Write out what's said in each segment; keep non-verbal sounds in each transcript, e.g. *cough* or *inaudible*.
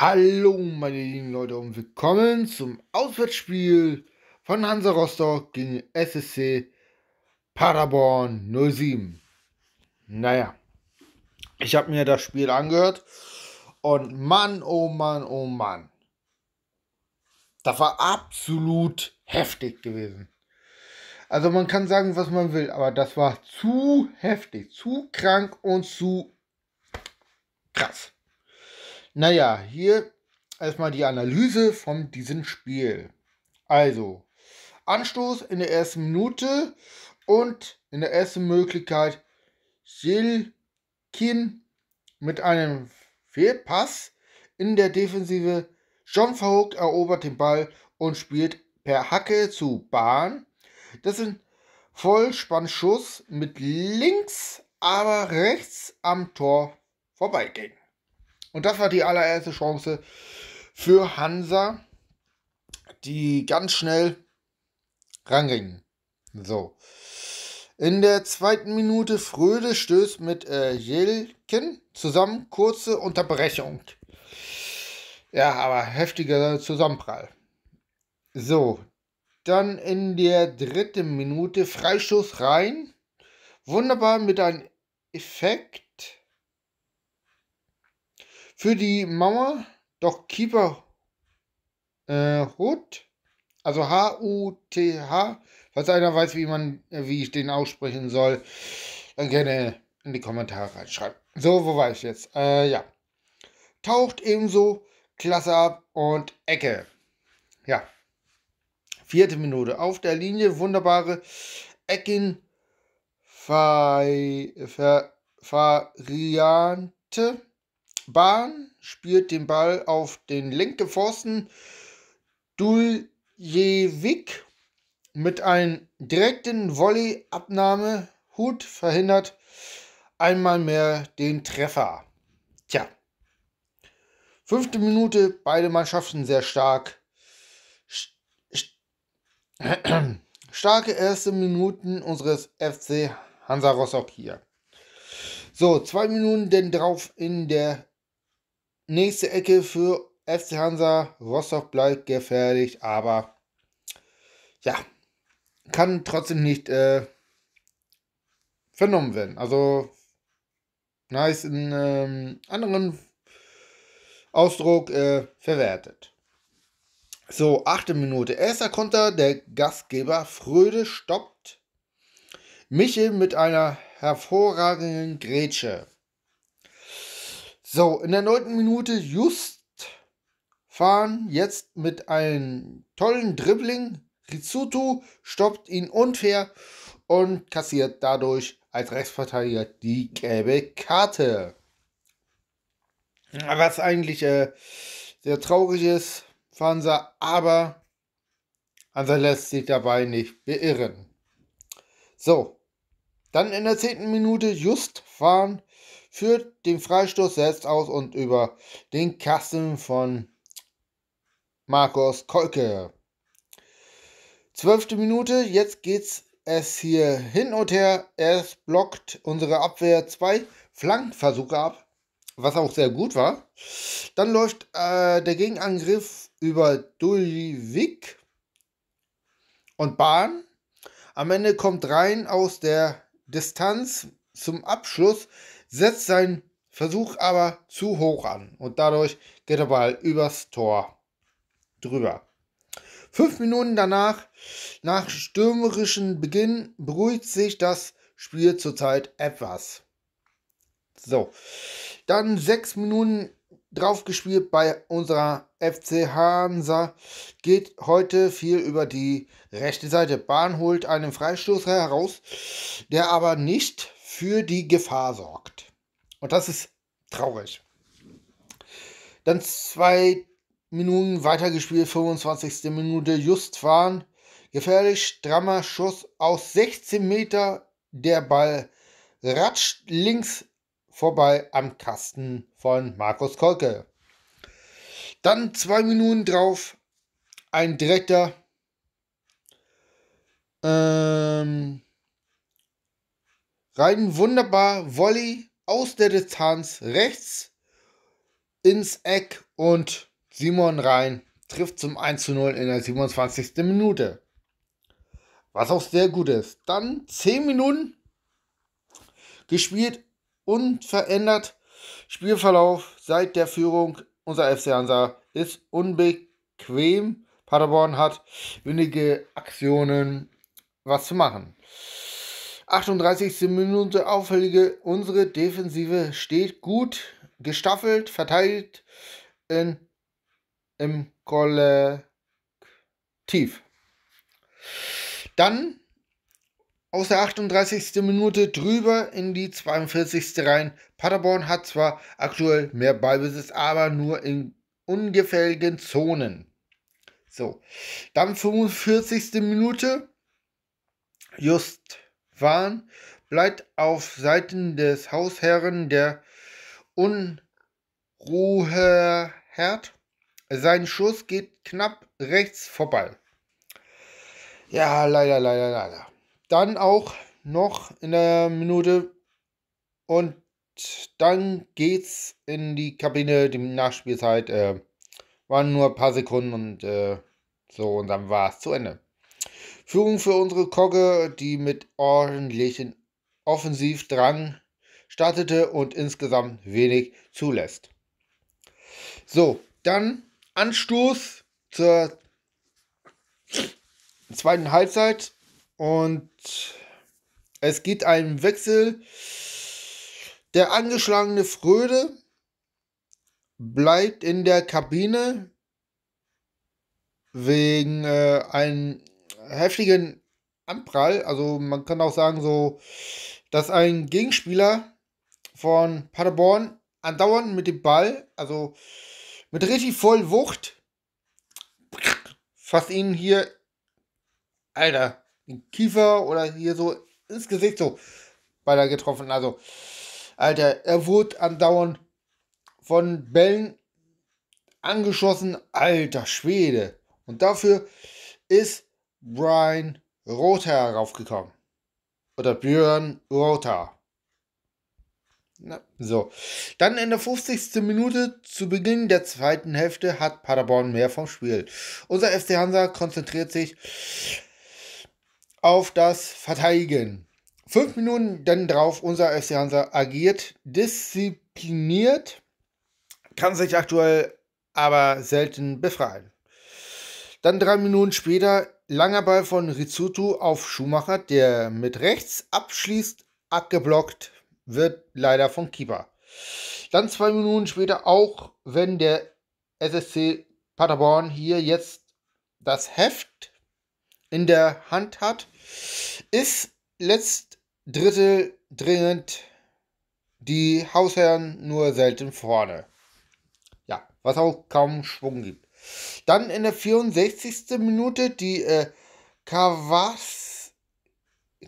Hallo meine lieben Leute und willkommen zum Auswärtsspiel von Hansa Rostock gegen SSC Paderborn 07. Naja, ich habe mir das Spiel angehört und Mann, oh Mann, oh Mann. Das war absolut heftig gewesen. Also man kann sagen, was man will, aber das war zu heftig, zu krank und zu krass. Naja, hier erstmal die Analyse von diesem Spiel. Also, Anstoß in der ersten Minute und in der ersten Möglichkeit Silkin mit einem Fehlpass in der Defensive. John Vogt erobert den Ball und spielt per Hacke zu Bahn. Das ist ein Vollspannschuss mit links, aber rechts am Tor vorbeigehen. Und das war die allererste Chance für Hansa, die ganz schnell rangingen. So. In der zweiten Minute Fröde stößt mit äh, Jelken zusammen kurze Unterbrechung. Ja, aber heftiger Zusammenprall. So, dann in der dritten Minute Freistoß rein. Wunderbar mit einem Effekt für die Mauer, doch Keeper äh, Hut, also H-U-T-H, falls einer weiß, wie man, äh, wie ich den aussprechen soll, dann äh, gerne in die Kommentare reinschreiben. So, wo war ich jetzt? Äh, ja. Taucht ebenso Klasse ab und Ecke. Ja. Vierte Minute. Auf der Linie wunderbare Ecken Variante Spahn spielt den Ball auf den linken Pfosten. Duljewicz mit einem direkten Volley-Abnahme. Hut verhindert einmal mehr den Treffer. Tja. Fünfte Minute, beide Mannschaften sehr stark. *clears throat* Starke erste Minuten unseres FC Hansa Rostock hier. So, zwei Minuten denn drauf in der Nächste Ecke für FC Hansa. Rostock bleibt gefährlich, aber ja, kann trotzdem nicht äh, vernommen werden. Also, nice in ähm, anderen Ausdruck äh, verwertet. So, achte Minute. Erster Konter, der Gastgeber Fröde stoppt Michel mit einer hervorragenden Grätsche. So, in der neunten Minute just fahren jetzt mit einem tollen Dribbling. Rizzuto stoppt ihn unfair und kassiert dadurch als Rechtsverteidiger die gelbe Karte. Was eigentlich äh, sehr traurig ist, Fansa, aber Hansa also lässt sich dabei nicht beirren. So, dann in der zehnten Minute just fahren führt den Freistoß selbst aus und über den Kasten von Markus Kolke. Zwölfte Minute, jetzt geht's es hier hin und her. Es blockt unsere Abwehr zwei Flankenversuche ab, was auch sehr gut war. Dann läuft äh, der Gegenangriff über Dulvik und Bahn. Am Ende kommt rein aus der Distanz zum Abschluss setzt seinen Versuch aber zu hoch an und dadurch geht der Ball übers Tor drüber. Fünf Minuten danach, nach stürmerischem Beginn, beruhigt sich das Spiel zurzeit etwas. So, dann sechs Minuten draufgespielt bei unserer FC Hansa. Geht heute viel über die rechte Seite. Bahn holt einen Freistoß heraus, der aber nicht für die Gefahr sorgt. Und das ist traurig. Dann zwei Minuten weitergespielt, 25. Minute, just fahren. Gefährlich, strammer Schuss aus 16 Meter. Der Ball ratscht links vorbei am Kasten von Markus Kolke. Dann zwei Minuten drauf, ein direkter ähm, reiten wunderbar Volley aus der Distanz rechts ins Eck und Simon rein trifft zum 1 zu 0 in der 27. Minute. Was auch sehr gut ist. Dann 10 Minuten gespielt, unverändert. Spielverlauf seit der Führung. Unser FC Hansa ist unbequem. Paderborn hat wenige Aktionen, was zu machen. 38. Minute auffällige, unsere Defensive steht gut gestaffelt, verteilt in, im Kollektiv. Dann aus der 38. Minute drüber in die 42. rein. Paderborn hat zwar aktuell mehr Ballbesitz, aber nur in ungefährigen Zonen. So, dann 45. Minute. Just waren, bleibt auf Seiten des Hausherrn der Unruheherd. Sein Schuss geht knapp rechts vorbei. Ja, leider, leider, leider. Dann auch noch in der Minute und dann geht's in die Kabine, die Nachspielzeit. Äh, waren nur ein paar Sekunden und äh, so, und dann war es zu Ende. Führung für unsere Kogge, die mit ordentlichen Offensivdrang startete und insgesamt wenig zulässt. So, dann Anstoß zur zweiten Halbzeit und es gibt einen Wechsel. Der angeschlagene Fröde bleibt in der Kabine wegen äh, ein, heftigen Anprall. Also man kann auch sagen, so, dass ein Gegenspieler von Paderborn andauernd mit dem Ball, also mit richtig voll Wucht, fast ihnen hier, Alter, den Kiefer oder hier so ins Gesicht so weiter getroffen. Also, Alter, er wurde andauernd von Bällen angeschossen. Alter Schwede. Und dafür ist Brian Rother raufgekommen. Oder Björn Rother. Na, so. Dann in der 50. Minute zu Beginn der zweiten Hälfte hat Paderborn mehr vom Spiel. Unser FC Hansa konzentriert sich auf das Verteidigen. Fünf Minuten dann drauf, unser FC Hansa agiert diszipliniert, kann sich aktuell aber selten befreien. Dann drei Minuten später Langer Ball von Rizzuto auf Schumacher, der mit rechts abschließt, abgeblockt, wird leider vom Keeper. Dann zwei Minuten später, auch wenn der SSC Paderborn hier jetzt das Heft in der Hand hat, ist letzt Drittel dringend die Hausherren nur selten vorne. Ja, was auch kaum Schwung gibt. Dann in der 64. Minute die äh, Kavas,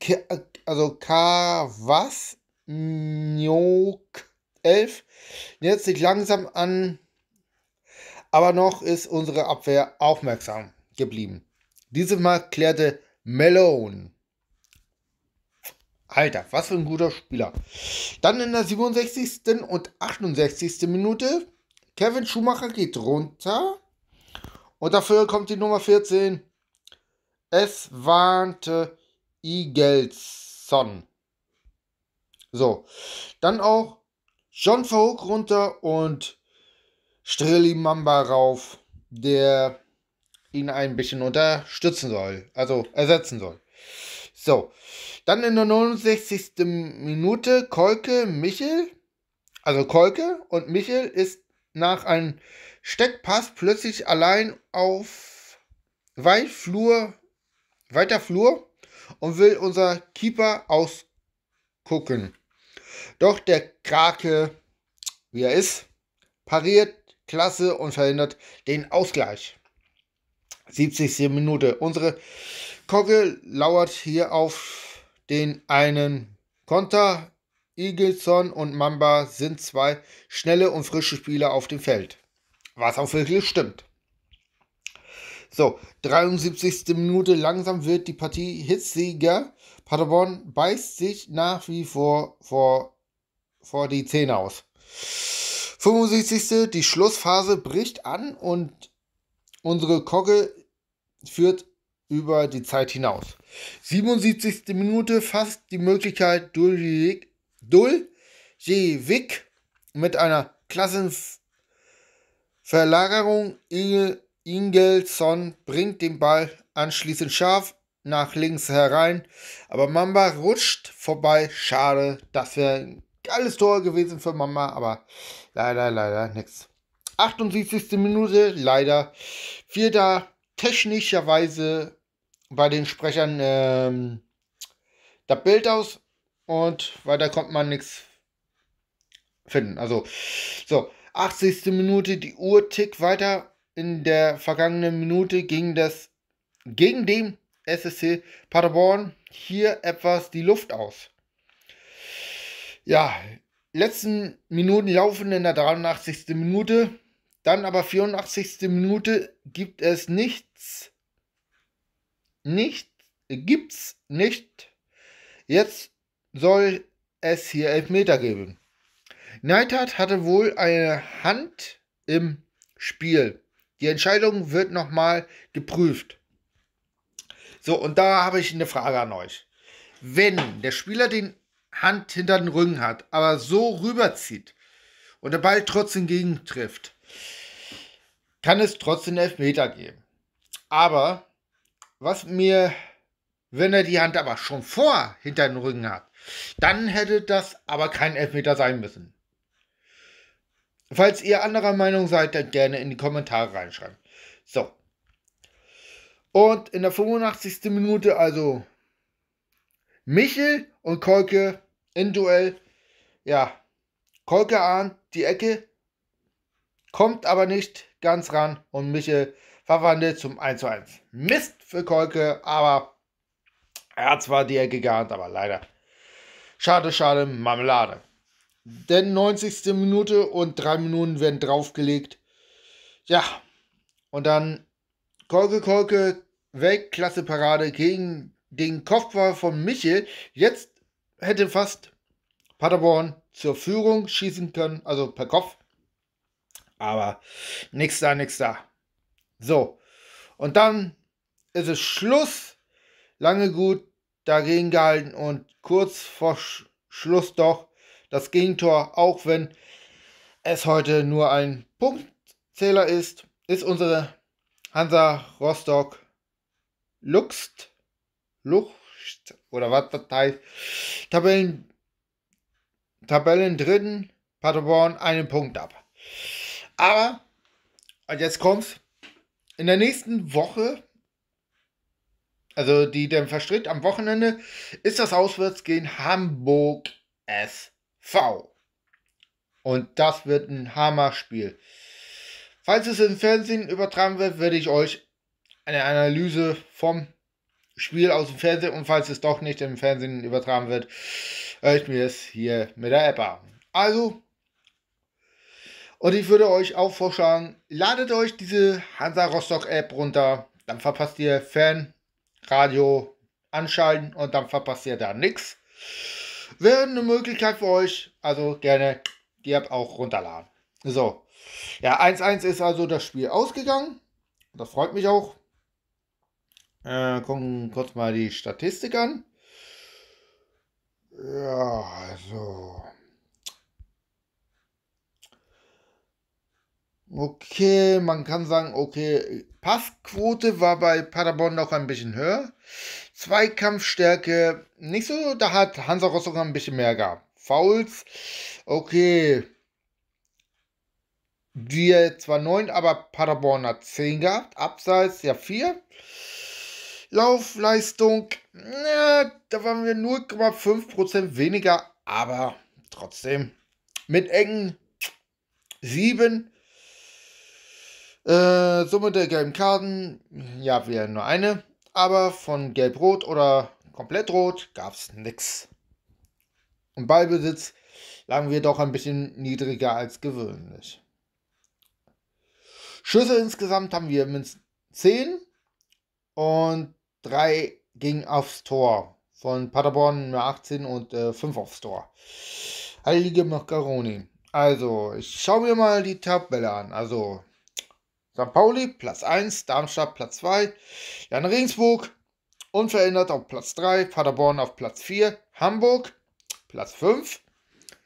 K äh, also Kavas Njok 11 Nähert sich langsam an, aber noch ist unsere Abwehr aufmerksam geblieben. Dieses Mal klärte Malone. Alter, was für ein guter Spieler. Dann in der 67. und 68. Minute. Kevin Schumacher geht runter. Und dafür kommt die Nummer 14. Es warnte Igelson. So, dann auch John Verhoek runter und Strilli Mamba rauf, der ihn ein bisschen unterstützen soll, also ersetzen soll. So, dann in der 69. Minute Kolke Michel, also Kolke und Michel ist nach einem Steckpass plötzlich allein auf Weitflur, weiter Flur und will unser Keeper ausgucken. Doch der Krake, wie er ist, pariert klasse und verhindert den Ausgleich. 70. Minute. Unsere Kogge lauert hier auf den einen Konter. Igelson und Mamba sind zwei schnelle und frische Spieler auf dem Feld. Was auch wirklich stimmt. So, 73. Minute, langsam wird die Partie Hitsieger. Paderborn beißt sich nach wie vor vor, vor die Zähne aus. 65. Die Schlussphase bricht an und unsere Kogge führt über die Zeit hinaus. 77. Minute fasst die Möglichkeit, Duljewik mit einer klassen Verlagerung Ingelsson bringt den Ball anschließend scharf nach links herein, aber Mamba rutscht vorbei. Schade, das wäre ein geiles Tor gewesen für Mamba, aber leider, leider nichts. 78. Minute, leider. da technischerweise bei den Sprechern ähm, das Bild aus und weiter kommt man nichts finden. Also, so. 80. Minute, die Uhr tickt weiter. In der vergangenen Minute ging das gegen den SSC Paderborn hier etwas die Luft aus. Ja, letzten Minuten laufen in der 83. Minute. Dann aber 84. Minute gibt es nichts. Nicht, gibt's nicht. Jetzt soll es hier Elfmeter geben. Neidhardt hatte wohl eine Hand im Spiel. Die Entscheidung wird nochmal geprüft. So, und da habe ich eine Frage an euch. Wenn der Spieler den Hand hinter den Rücken hat, aber so rüberzieht und der Ball trotzdem gegentrifft, kann es trotzdem Elfmeter geben. Aber was mir, wenn er die Hand aber schon vor hinter den Rücken hat, dann hätte das aber kein Elfmeter sein müssen. Falls ihr anderer Meinung seid, dann gerne in die Kommentare reinschreiben. So. Und in der 85. Minute, also Michel und Kolke in Duell. Ja, Kolke ahnt die Ecke, kommt aber nicht ganz ran und Michel verwandelt zum 1:1. Zu Mist für Kolke, aber er hat zwar die Ecke geahnt, aber leider. Schade, schade, Marmelade. Denn 90. Minute und drei Minuten werden draufgelegt. Ja, und dann Kolke Kolke, Weltklasse-Parade gegen den Kopfball von Michel. Jetzt hätte fast Paderborn zur Führung schießen können, also per Kopf. Aber nichts da, nichts da. So, und dann ist es Schluss. Lange gut dagegen gehalten und kurz vor Sch Schluss doch das Gegentor, auch wenn es heute nur ein Punktzähler ist, ist unsere Hansa Rostock Luxt, Lucht oder was das heißt, Tabellen, Tabellen dritten Paderborn einen Punkt ab. Aber, und jetzt kommt's, in der nächsten Woche, also die dann verstritt am Wochenende, ist das Auswärtsgehen Hamburg S. V. Und das wird ein Hammer-Spiel. Falls es im Fernsehen übertragen wird, werde ich euch eine Analyse vom Spiel aus dem Fernsehen und falls es doch nicht im Fernsehen übertragen wird, höre ich mir das hier mit der App an. Also, und ich würde euch auch vorschlagen, ladet euch diese Hansa Rostock App runter, dann verpasst ihr Fernradio anschalten und dann verpasst ihr da nichts. Wäre eine Möglichkeit für euch. Also gerne die App auch runterladen. So. Ja, 1-1 ist also das Spiel ausgegangen. Das freut mich auch. Äh, gucken kurz mal die Statistik an. Ja, also. Okay, man kann sagen, okay, Passquote war bei Paderborn noch ein bisschen höher. Zweikampfstärke nicht so. Da hat Hansa Rostock ein bisschen mehr gehabt. Fouls, okay. Die zwar 9, aber Paderborn hat 10 gehabt. Abseits ja 4. Laufleistung, na, da waren wir 0,5% weniger, aber trotzdem mit engen 7. Äh, Summe der gelben Karten, ja, wir nur eine aber von Gelb-Rot oder komplett Rot gab es nichts. Im Ballbesitz lagen wir doch ein bisschen niedriger als gewöhnlich. Schüsse insgesamt haben wir mindestens 10 und 3 gingen aufs Tor. Von Paderborn nur 18 und äh, 5 aufs Tor. Heilige Macaroni. Also, ich schaue mir mal die Tabelle an. Also, St. Pauli Platz 1, Darmstadt Platz 2, Jan Regensburg unverändert auf Platz 3, Paderborn auf Platz 4, Hamburg Platz 5,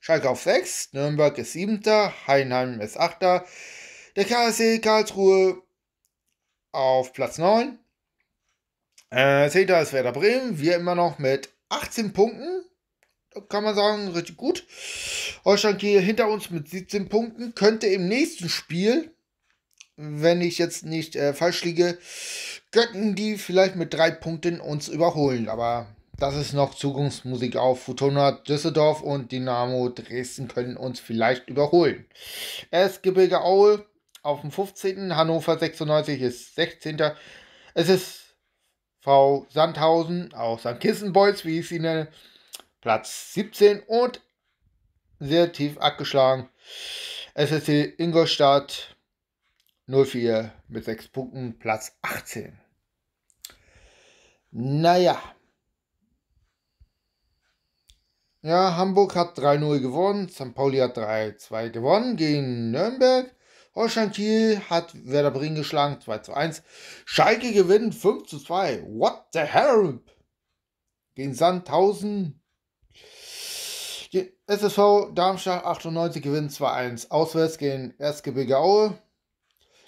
Schalke auf 6, Nürnberg ist 7., Heinheim ist 8., der KSC Karlsruhe auf Platz 9, äh, 10. ist Werder Bremen, wir immer noch mit 18 Punkten, kann man sagen, richtig gut. Holstein Kiel hinter uns mit 17 Punkten, könnte im nächsten Spiel wenn ich jetzt nicht äh, falsch liege, könnten die vielleicht mit drei Punkten uns überholen. Aber das ist noch Zukunftsmusik auf. Futona Düsseldorf und Dynamo Dresden können uns vielleicht überholen. Es Aue auf dem 15. Hannover 96 ist 16. Es ist V. Sandhausen, auch St. Kissenbolz, wie ich sie nenne, Platz 17 und sehr tief abgeschlagen. SSC Ingolstadt 04 mit 6 Punkten, Platz 18. Naja. Ja, Hamburg hat 3-0 gewonnen, St. Pauli hat 3-2 gewonnen gegen Nürnberg. Holstein Kiel hat Werder Bremen geschlagen, 2 1. Schalke gewinnt 5 2. What the hell? Gegen Sandhausen. Die SSV Darmstadt 98 gewinnt 2 1. Auswärts gegen Erzgebirge Aue.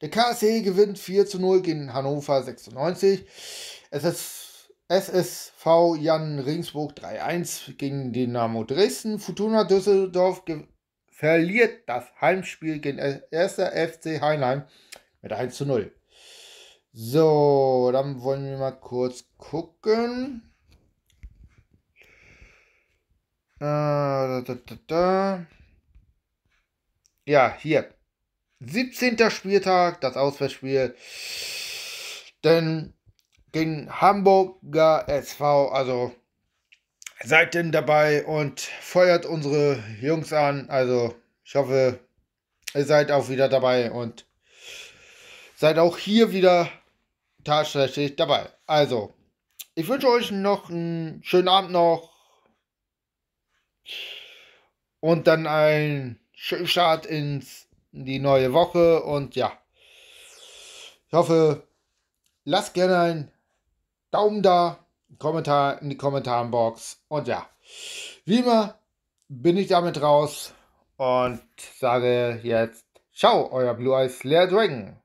Der KSC e gewinnt 4 zu 0 gegen Hannover 96. Es ist SSV Jan Ringsburg 3-1 gegen Dynamo Dresden. Fortuna Düsseldorf verliert das Heimspiel gegen 1. E- FC Heinheim mit 1 zu 0. So, dann wollen wir mal kurz gucken. Äh, da, da, da, ja, hier. 17. Spieltag, das Auswärtsspiel. Denn gegen Hamburger SV, also seid denn dabei und feuert unsere Jungs an. Also ich hoffe, ihr seid auch wieder dabei und seid auch hier wieder tatsächlich dabei. Also, ich wünsche euch noch einen schönen Abend noch und dann einen schönen Start ins in die neue Woche und ja, ich hoffe, lasst gerne einen Daumen da, einen Kommentar in die Kommentarenbox und ja, wie immer bin ich damit raus und sage jetzt Ciao, euer Blue Eyes Leer Dragon.